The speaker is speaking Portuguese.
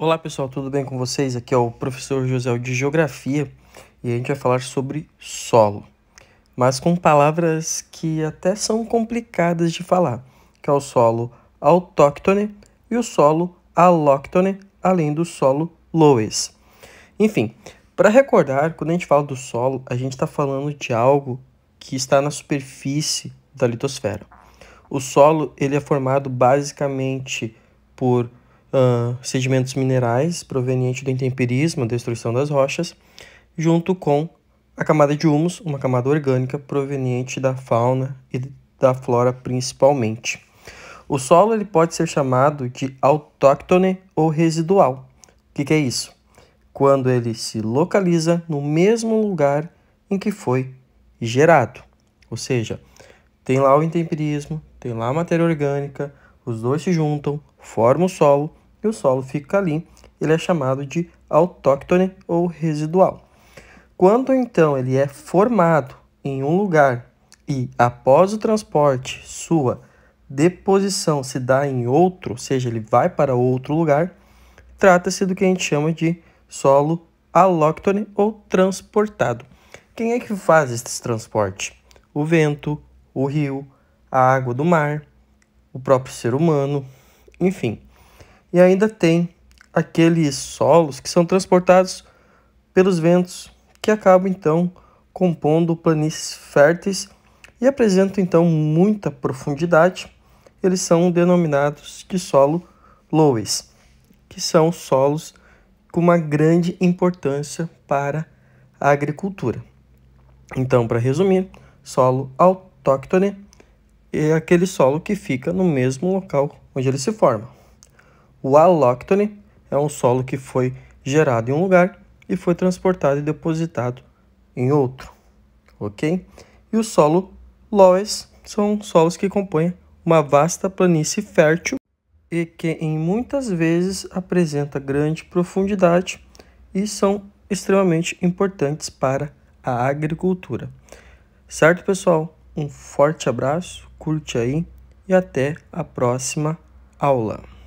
Olá pessoal, tudo bem com vocês? Aqui é o professor José de Geografia e a gente vai falar sobre solo, mas com palavras que até são complicadas de falar, que é o solo autóctone e o solo alóctone, além do solo loess. Enfim, para recordar, quando a gente fala do solo, a gente está falando de algo que está na superfície da litosfera. O solo ele é formado basicamente por uh, sedimentos minerais provenientes do intemperismo, destruição das rochas, junto com a camada de humus, uma camada orgânica proveniente da fauna e da flora principalmente. O solo ele pode ser chamado de autóctone ou residual. O que, que é isso? Quando ele se localiza no mesmo lugar em que foi gerado. Ou seja, tem lá o intemperismo, tem lá a matéria orgânica, os dois se juntam, formam o solo e o solo fica ali. Ele é chamado de autóctone ou residual. Quando então ele é formado em um lugar e após o transporte sua deposição se dá em outro, ou seja, ele vai para outro lugar, trata-se do que a gente chama de solo alóctone ou transportado. Quem é que faz esse transporte? O vento, o rio, a água do mar, o próprio ser humano, enfim. E ainda tem aqueles solos que são transportados pelos ventos, que acabam então compondo planícies férteis e apresentam então muita profundidade. Eles são denominados de solo loess, que são solos com uma grande importância para a agricultura. Então, para resumir, solo autóctone é aquele solo que fica no mesmo local onde ele se forma. O alóctone é um solo que foi gerado em um lugar e foi transportado e depositado em outro, ok? E o solo loess são solos que compõem uma vasta planície fértil e que em muitas vezes apresenta grande profundidade e são extremamente importantes para a agricultura. Certo, pessoal? Um forte abraço, curte aí e até a próxima aula.